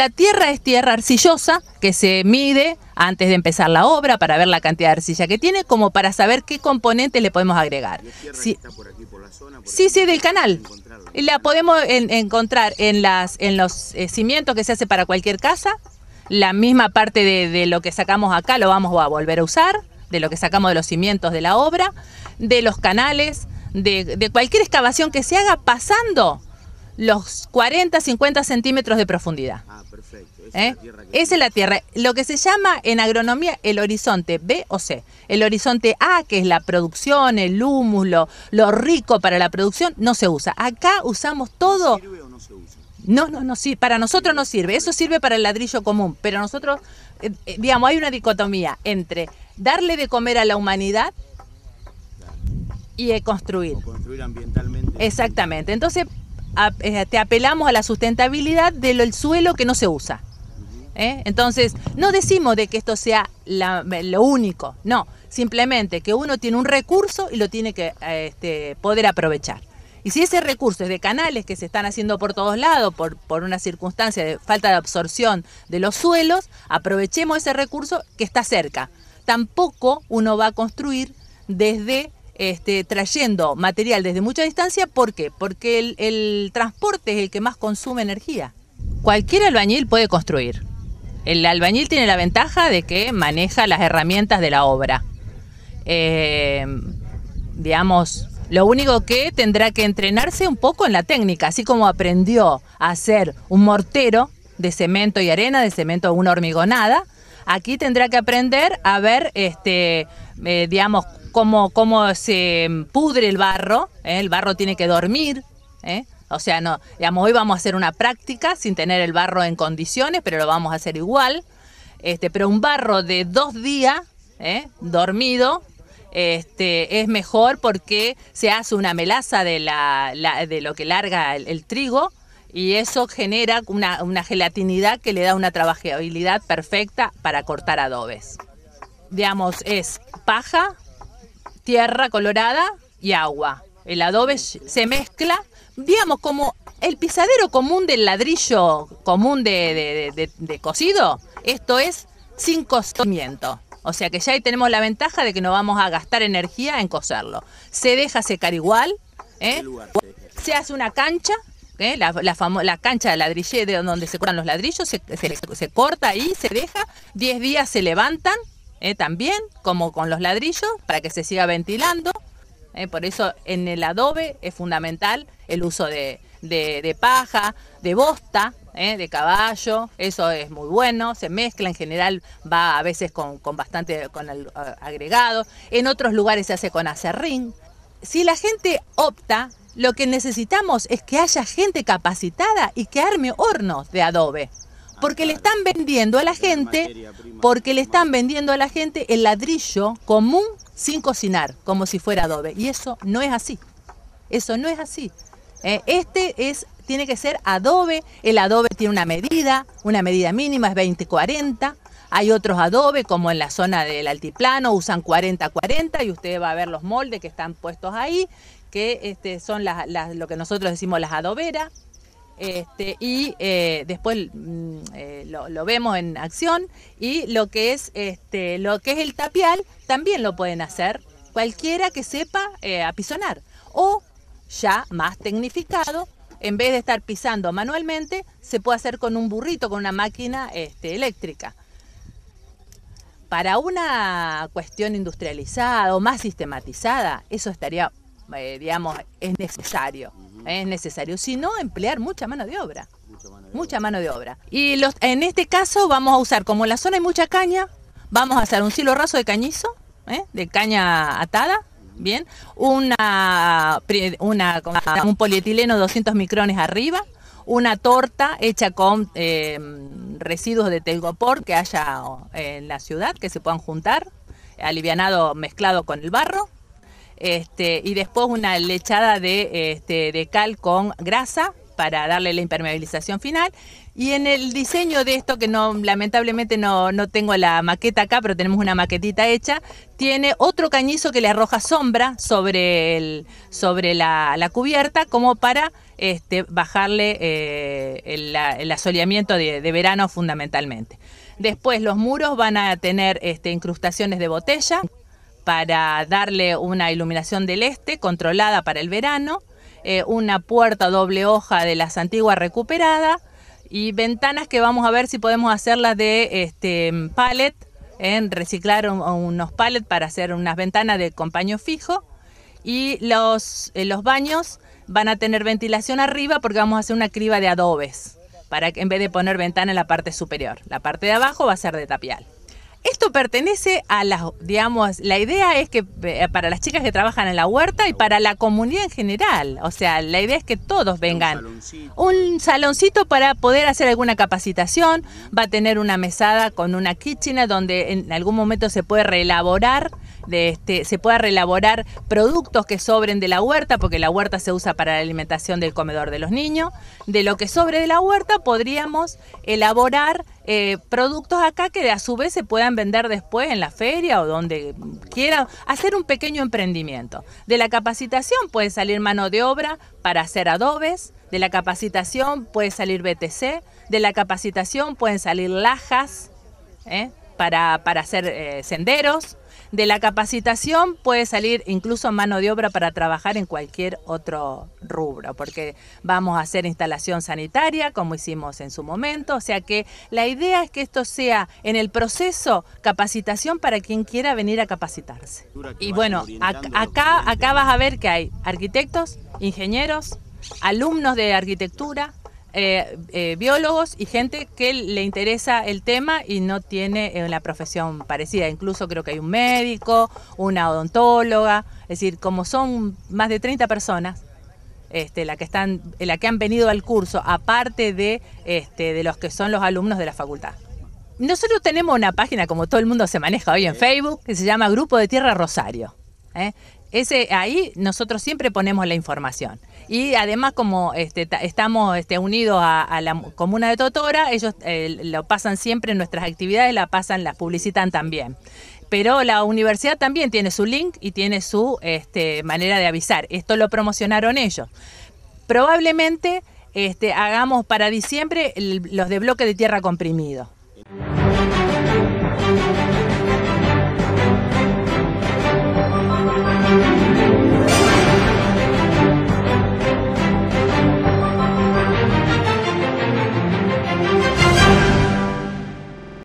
La tierra es tierra arcillosa que se mide antes de empezar la obra para ver la cantidad de arcilla que tiene, como para saber qué componentes le podemos agregar. Sí, sí, sí, del canal. La podemos encontrar en, las, en los eh, cimientos que se hace para cualquier casa. La misma parte de, lo que sacamos acá lo vamos a volver a usar, de lo que sacamos de los cimientos de la obra, de los canales, de, de cualquier excavación que se haga pasando los 40, 50 centímetros de profundidad. Ah, ¿Eh? Esa, es, la tierra Lo que se llama en agronomía el horizonte B o C. El horizonte A, que es la producción, el humus, lo, rico para la producción, no se usa. Acá usamos todo. ¿Sirve o no se usa? No, no, no, sí, para nosotros no sirve. Eso sirve para el ladrillo común. Pero nosotros, eh, eh, digamos, hay una dicotomía entre darle de comer a la humanidad y construir. construir ambientalmente. Exactamente. Entonces, eh, te apelamos a la sustentabilidad del suelo que no se usa. ¿Eh? Entonces, no decimos de que esto sea lo único, no, simplemente que uno tiene un recurso y lo tiene que eh, este, poder aprovechar. Y si ese recurso es de canales que se están haciendo por todos lados, por, por una circunstancia de falta de absorción de los suelos, aprovechemos ese recurso que está cerca. Tampoco uno va a construir desde este, trayendo material desde mucha distancia. ¿Por qué? Porque el, transporte es el que más consume energía. Cualquier albañil puede construir. El albañil tiene la ventaja de que maneja las herramientas de la obra. Eh, digamos, lo único que tendrá que entrenarse un poco en la técnica, así como aprendió a hacer un mortero de cemento y arena, de cemento de una hormigonada, aquí tendrá que aprender a ver, este, eh, digamos, cómo, se pudre el barro, ¿eh? el barro tiene que dormir, ¿eh? o sea, no, digamos, hoy vamos a hacer una práctica sin tener el barro en condiciones, pero lo vamos a hacer igual, este, pero un barro de dos días ¿eh? dormido este, es mejor porque se hace una melaza de, la, de lo que larga el, trigo y eso genera una, una, gelatinidad que le da una trabajabilidad perfecta para cortar adobes. Digamos, es paja, tierra colorada y agua. El adobe se mezcla, digamos, como el pisadero común del ladrillo común de, cocido, esto es sin cocimiento. O sea que ya ahí tenemos la ventaja de que no vamos a gastar energía en coserlo Se deja secar igual, ¿eh? se hace una cancha, ¿eh? la, la, cancha de donde se cortan los ladrillos, se, corta ahí, se deja, 10 días se levantan, ¿eh? también, como con los ladrillos, para que se siga ventilando. ¿eh? por eso en el adobe es fundamental el uso de, de, paja, de bosta, ¿eh? de caballo, eso es muy bueno, se mezcla, en general va a veces con, con bastante con el, agregado, en otros lugares se hace con acerrín. Si la gente opta, lo que necesitamos es que haya gente capacitada y que arme hornos de adobe. Porque le están vendiendo a la gente, porque le están vendiendo a la gente el ladrillo común sin cocinar, como si fuera adobe. Y eso no es así. Eso no es así. Eh, este es, tiene que ser adobe. El adobe tiene una medida, una medida mínima es 20-40. Hay otros adobe, como en la zona del altiplano, usan 40-40 y usted va a ver los moldes que están puestos ahí, que este, son lo que nosotros decimos las adoberas. Este, y eh, después mm, eh, lo, vemos en acción y lo que es este, lo que es el tapial también lo pueden hacer cualquiera que sepa eh, apisonar o ya más tecnificado en vez de estar pisando manualmente se puede hacer con un burrito con una máquina este, eléctrica para una cuestión industrializada o más sistematizada eso estaría eh, digamos, es necesario. Es necesario. sino emplear mucha mano de obra. Mucha mano de, obra. Y los, en este caso vamos a usar, como en la zona hay mucha caña, vamos a hacer un silo raso de cañizo, ¿eh? de caña atada, bien, una, una, un polietileno 200 micrones arriba, una torta hecha con em, residuos de telgopor que haya eh, en la ciudad, que se puedan juntar, alivianado mezclado con el barro, este, y después una lechada este, de, cal con grasa para darle la impermeabilización final. Y en el diseño de esto, que no lamentablemente no, tengo la maqueta acá, pero tenemos una maquetita hecha, tiene otro cañizo que le arroja sombra sobre, sobre la, cubierta como para este, bajarle eh, el, asoleamiento de, verano fundamentalmente. Después los muros van a tener incrustaciones de botella para darle una iluminación del este controlada para el verano, eh, una puerta doble hoja de las antiguas recuperada y ventanas que vamos a ver si podemos hacerlas de este, pallet, reciclar unos pallet para hacer unas ventanas de compaño fijo y los, eh, los baños van a tener ventilación arriba porque vamos a hacer una criba de adobes para que en vez de poner ventana en la parte superior, la parte de abajo va a ser de tapial. Esto pertenece a las, digamos, la idea es que eh, para las chicas que trabajan en la huerta y para la comunidad en general, o sea, la idea es que todos vengan. Un saloncito, para poder hacer alguna capacitación, va a tener una mesada con una kitchen donde en algún momento se puede reelaborar de este, se pueda reelaborar productos que sobren de la huerta, porque la huerta se usa para la alimentación del comedor de los niños. De lo que sobre de la huerta podríamos elaborar eh, productos acá que a su vez se puedan vender después en la feria o donde quieran, hacer un pequeño emprendimiento. De la capacitación puede salir mano de obra para hacer adobes, de la capacitación puede salir BTC, de la capacitación pueden salir lajas, ¿eh? para, hacer eh, senderos. De la capacitación puede salir incluso mano de obra para trabajar en cualquier otro rubro, porque vamos a hacer instalación sanitaria, como hicimos en su momento. O sea que la idea es que esto sea en el proceso capacitación para quien quiera venir a capacitarse. Y bueno, acá, acá vas a ver que hay arquitectos, ingenieros, alumnos de arquitectura, eh, eh, biólogos y gente que le interesa el tema y no tiene eh, una profesión parecida. Incluso creo que hay un médico, una odontóloga, es decir, como son más de 30 personas. Este, la que están, la que han venido al curso, aparte de, este, de los que son los alumnos de la facultad. Nosotros tenemos una página, como todo el mundo se maneja hoy en Facebook, que se llama Grupo de Tierra Rosario. Ese, ahí nosotros siempre ponemos la información. Y además, como este, estamos este, unidos a, la comuna de Totora, ellos eh, lo pasan siempre en nuestras actividades, la pasan, las publicitan también pero la universidad también tiene su link y tiene su este, manera de avisar. Esto lo promocionaron ellos. Probablemente hagamos para diciembre los de bloque de tierra comprimido.